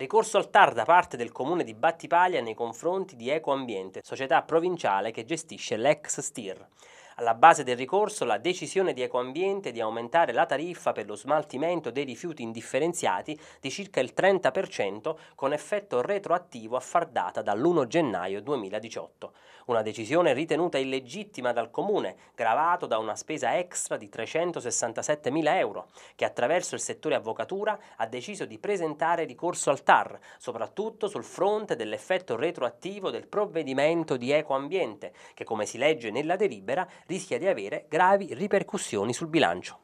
Ricorso al TAR da parte del comune di Battipaglia nei confronti di Ecoambiente, società provinciale che gestisce l'ex STIR. Alla base del ricorso la decisione di Ecoambiente di aumentare la tariffa per lo smaltimento dei rifiuti indifferenziati di circa il 30% con effetto retroattivo a far data dall'1 gennaio 2018. Una decisione ritenuta illegittima dal Comune, gravato da una spesa extra di 367.000 euro, che attraverso il settore avvocatura ha deciso di presentare ricorso al TAR, soprattutto sul fronte dell'effetto retroattivo del provvedimento di ecoambiente, che come si legge nella delibera rischia di avere gravi ripercussioni sul bilancio.